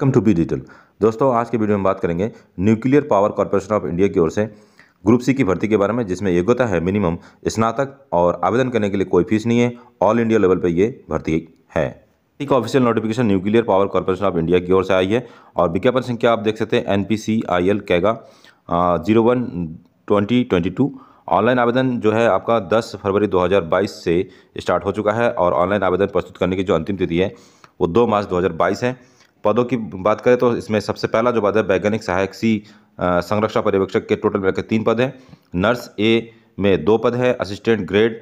welcome to be detail दोस्तों आज के वीडियो में बात करेंगे nuclear power corporation of India की ओर से ग्रुप सी की भर्ती के बारे में जिसमें योग्यता है मिनिमम स्नातक और आवेदन करने के लिए कोई फीस नहीं है ऑल इंडिया लेवल पर ये भर्ती है एक official notification nuclear power corporation of India की ओर से आई है और विज्ञापन संख्या आप देख सकते हैं N P C I L Kaiga zero one twenty twenty two online आवेदन जो है आपका 10 फरवरी 2022 से स्टार्ट हो चुका है और ऑनलाइन आवेदन प्रस्तुत करने की जो अंतिम तिथि है वो 2 मार्च 2022 है पदों की बात करें तो इसमें सबसे पहला जो पद है वैज्ञानिक सहायक सी संरक्षा पर्यवेक्षक के टोटल मिलकर तीन पद हैं नर्स ए में दो पद है असिस्टेंट ग्रेड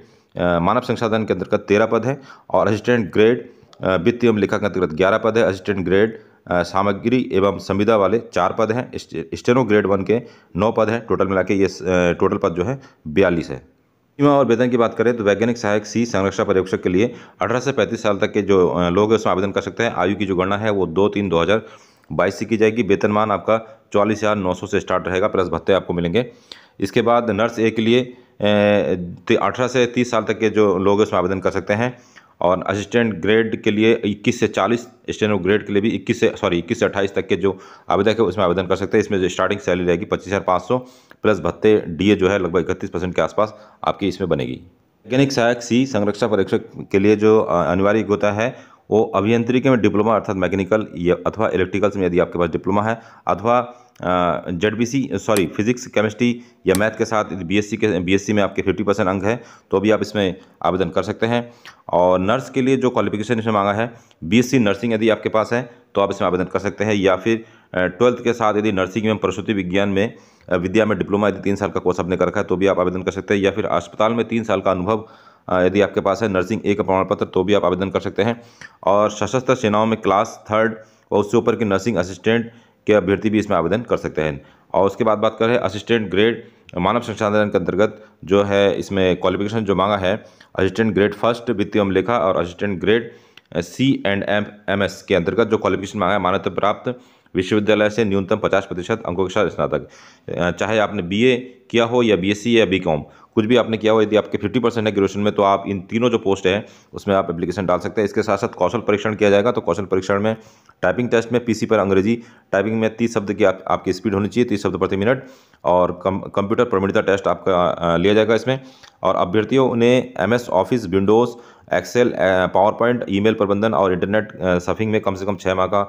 मानव संसाधन के अंतर्गत तेरह पद है और असिस्टेंट ग्रेड वित्त एवं लेखा के अंतर्गत ग्यारह पद है असिस्टेंट ग्रेड सामग्री एवं संविदा वाले चार पद हैं स्टेनो ग्रेड वन के नौ पद हैं टोटल मिला के ये टोटल पद जो है बयालीस है सीमा और वेतन की बात करें तो वैज्ञानिक सहायक सी संरक्षा पर्यवेक्षक के लिए अठारह से पैंतीस साल तक के जो लोग हैं उसमें आवेदन कर सकते हैं आयु की जो गणना है वो दो तीन दो हज़ार बाईस से की जाएगी वेतनमान आपका चौलीस हज़ार नौ सौ से स्टार्ट रहेगा प्लस भत्ते आपको मिलेंगे इसके बाद नर्स ए के लिए अठारह से तीस साल तक के जो लोग हैं उसमें आवेदन कर सकते हैं और असिस्टेंट ग्रेड के लिए 21 से 40 स्टेनो ग्रेड के लिए भी 21 से सॉरी 21 से 28 तक के जो आवेदक है उसमें आवेदन कर सकते हैं इसमें जो स्टार्टिंग सैलरी रहेगी पच्चीस हज़ार पाँच सौ प्लस भत्ते डीए जो है लगभग इकतीस परसेंट के आसपास आपकी इसमें बनेगी वैज्ञानिक सहायक सी संरक्षण परीक्षक के लिए जो अनिवार्य होता है वो अभियंत्रिकी में डिप्लोमा अर्थात मैकेनिकल या अथवा इलेक्ट्रिकल्स में यदि आपके पास डिप्लोमा है अथवा Z B C sorry physics chemistry या मैथ के साथ बीएससी के बीएससी में आपके फिफ्टी परसेंट अंक है तो भी आप इसमें आवेदन कर सकते हैं और नर्स के लिए जो क्वालिफिकेशन इसमें मांगा है बीएससी नर्सिंग यदि आपके पास है तो आप इसमें आवेदन कर सकते हैं या फिर ट्वेल्थ के साथ यदि नर्सिंग में प्रसूति विज्ञान में विद्या में डिप्लोमा यदि तीन साल का कोर्स आपने कर रखा है तो भी आप आवेदन कर सकते हैं या फिर अस्पताल में तीन साल का अनुभव यदि आपके पास है नर्सिंग ए का प्रमाण पत्र तो भी आप आवेदन कर सकते हैं और सशस्त्र सेनाओं में क्लास थर्ड और उससे ऊपर के नर्सिंग असिस्टेंट के अभ्यर्थी भी इसमें आवेदन कर सकते हैं और उसके बाद बात करें असिस्टेंट ग्रेड मानव संसाधन के अंतर्गत जो है इसमें क्वालिफिकेशन जो मांगा है असिस्टेंट ग्रेड फर्स्ट वित्तीय लेखा और assistant grade C and M M S के अंतर्गत जो क्वालिफिकेशन मांगा है मान्यता प्राप्त विश्वविद्यालय से न्यूनतम 50 प्रतिशत अंकों के साथ स्नातक चाहे आपने बीए किया हो या बीएससी या बीकॉम कुछ भी आपने किया हो यदि आपके 50 परसेंट है ग्रेजुएशन में तो आप इन तीनों जो पोस्ट है उसमें आप एप्लीकेशन डाल सकते हैं इसके साथ साथ कौशल परीक्षण किया जाएगा तो कौशल परीक्षण में टाइपिंग टेस्ट में पी पर अंग्रेजी टाइपिंग में तीस शब्द की आप, आपकी स्पीड होनी चाहिए तीस शब्द प्रति मिनट और कम कंप्यूटर प्रवीणता टेस्ट आपका लिया जाएगा इसमें और अभ्यर्थियों ने M S Office Windows Excel PowerPoint email प्रबंधन और इंटरनेट सफिंग में कम से कम छः माह का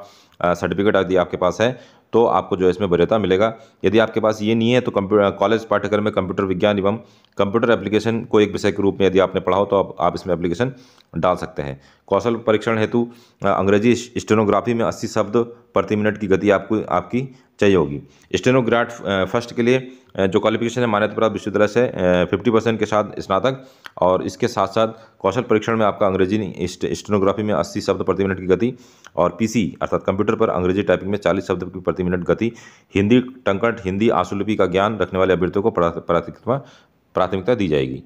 सर्टिफिकेट यदि आपके पास है तो आपको जो है इसमें वरीयता मिलेगा यदि आपके पास ये नहीं है तो कॉलेज पाठ्यक्रम में कंप्यूटर विज्ञान एवं कंप्यूटर एप्लीकेशन को एक विषय के रूप में यदि आपने पढ़ा हो तो आप, आप इसमें एप्लीकेशन डाल सकते हैं कौशल परीक्षण हेतु अंग्रेजी स्टेनोग्राफी में 80 शब्द प्रति मिनट की गति आपको आपकी चाहिए होगी स्टेनोग्राट फर्स्ट के लिए जो क्वालिफिकेशन है मान्यता प्राप्त विश्वविद्यालय से फिफ्टी परसेंट के साथ स्नातक और इसके साथ साथ कौशल परीक्षण में आपका अंग्रेजी स्टेनोग्राफी में अस्सी शब्द प्रति मिनट की गति और पीसी अर्थात कंप्यूटर पर अंग्रेजी टाइपिंग में चालीस शब्द प्रति मिनट गति हिंदी टंकट हिंदी आंसुलिपि का ज्ञान रखने वाले अभ्यर्थियों को प्राथमिकता प्राथमिकता दी जाएगी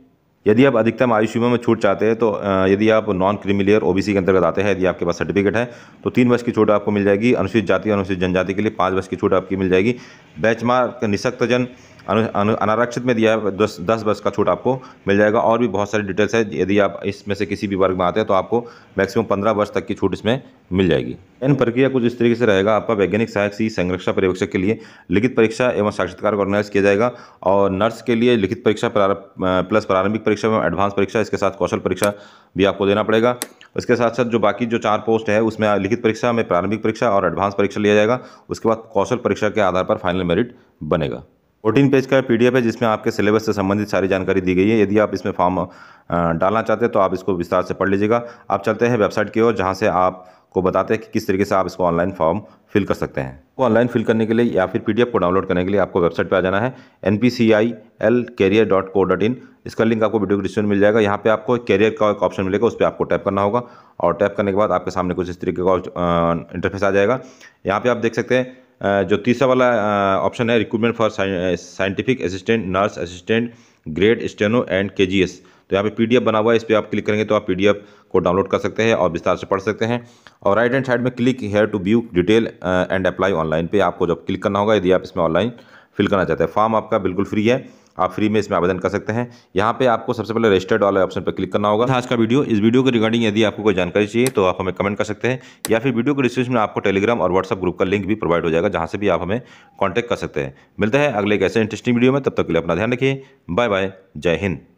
यदि आप अधिकतम आयु सीमा में छूट चाहते हैं तो यदि आप नॉन क्रिमिलियर ओबीसी के अंतर्गत आते हैं यदि आपके पास सर्टिफिकेट है तो तीन वर्ष की छूट आपको मिल जाएगी अनुसूचित जाति और अनुसूचित जनजाति के लिए पाँच वर्ष की छूट आपकी मिल जाएगी बैचमार्क निशक्तजन अनारक्षित में दिया है दस दस बस का छूट आपको मिल जाएगा और भी बहुत सारी डिटेल्स है यदि आप इसमें से किसी भी वर्ग में आते हैं तो आपको मैक्सिमम पंद्रह वर्ष तक की छूट इसमें मिल जाएगी इन प्रक्रिया कुछ इस तरीके से रहेगा आपका वैज्ञानिक सहायक सी संरक्षा पर्यवेक्षक के लिए लिखित परीक्षा एवं साक्षात्कार को ऑर्गेनाइज किया जाएगा और नर्स के लिए लिखित परीक्षा प्लस प्रारंभिक परीक्षा एवं एडवांस परीक्षा इसके साथ कौशल परीक्षा भी आपको देना पड़ेगा इसके साथ साथ जो बाकी जो चार पोस्ट है उसमें लिखित परीक्षा में प्रारंभिक परीक्षा और एडवांस परीक्षा लिया जाएगा उसके बाद कौशल परीक्षा के आधार पर फाइनल मेरिट बनेगा फोर्टीन पेज का पीडीएफ है जिसमें आपके सिलेबस से संबंधित सारी जानकारी दी गई है यदि आप इसमें फॉर्म डालना चाहते हैं तो आप इसको विस्तार से पढ़ लीजिएगा आप चलते हैं वेबसाइट की ओर जहाँ से आपको बताते हैं कि किस तरीके से आप इसको ऑनलाइन फॉर्म फिल कर सकते हैं वो ऑनलाइन फिल करने के लिए या फिर पी को डाउनलोड करने के लिए आपको वेबसाइट पर आ जाना है N P C I L career dot co dot in इसका लिंक आपको वीडियो डिस्क्रिप्शन मिल जाएगा यहाँ पे आपको कैरियर का एक ऑप्शन मिलेगा उस पर आपको टैप करना होगा और टैप करने के बाद आपके सामने कुछ इस तरीके का इंटरफेस आ जाएगा यहाँ पे आप देख सकते हैं जो तीसरा वाला ऑप्शन है recruitment for scientific assistant nurse assistant grade steno and के तो यहाँ पे पीडीएफ बना हुआ है इस पर आप क्लिक करेंगे तो आप पीडीएफ को डाउनलोड कर सकते हैं और विस्तार से पढ़ सकते हैं और राइट हैंड साइड में click here to view detail and apply online पे आपको जब क्लिक करना होगा यदि आप इसमें ऑनलाइन फिल करना चाहते हैं फॉर्म आपका बिल्कुल फ्री है आप फ्री में इसमें आवेदन कर सकते हैं यहाँ पे आपको सबसे पहले रजिस्टर्ड वाले ऑप्शन पर क्लिक करना होगा आज का वीडियो इस वीडियो के रिगार्डिंग यदि आपको कोई जानकारी चाहिए तो आप हमें कमेंट कर सकते हैं या फिर वीडियो के डिस्क्रिप्शन में आपको टेलीग्राम और व्हाट्सअप ग्रुप का लिंक भी प्रोवाइड हो जाएगा जहाँ से भी आप हमें कॉन्टैक्ट कर सकते हैं मिलते हैं अगले एक ऐसे इंटरेस्टिंग वीडियो में तब तक के लिए अपना ध्यान रखिए बाय बाय जय हिंद